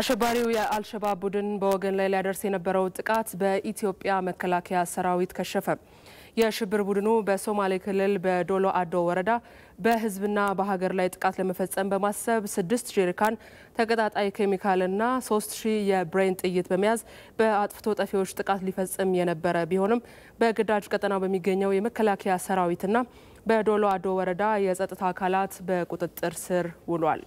አሸባሪው የአልሸባብ ቡድን በወገን ላይ ሊያደርስ የነበረው ጥቃት በኢትዮጵያ መከላከያ ሰራዊት ከሸፈ። የሽብር ቡድኑ በሶማሌ ክልል በዶሎ አዶ ወረዳ በህዝብና በሀገር ላይ ጥቃት ለመፈጸም በማሰብ ስድስት ጄሪካን ተቀጣጣይ ኬሚካልና ሶስት ሺህ የብሬን ጥይት በመያዝ በአጥፍቶ ጠፊዎች ጥቃት ሊፈጽም የነበረ ቢሆንም በግዳጅ ቀጠና በሚገኘው የመከላከያ ሰራዊትና በዶሎ አዶ ወረዳ የጸጥታ አካላት በቁጥጥር ስር ውሏል።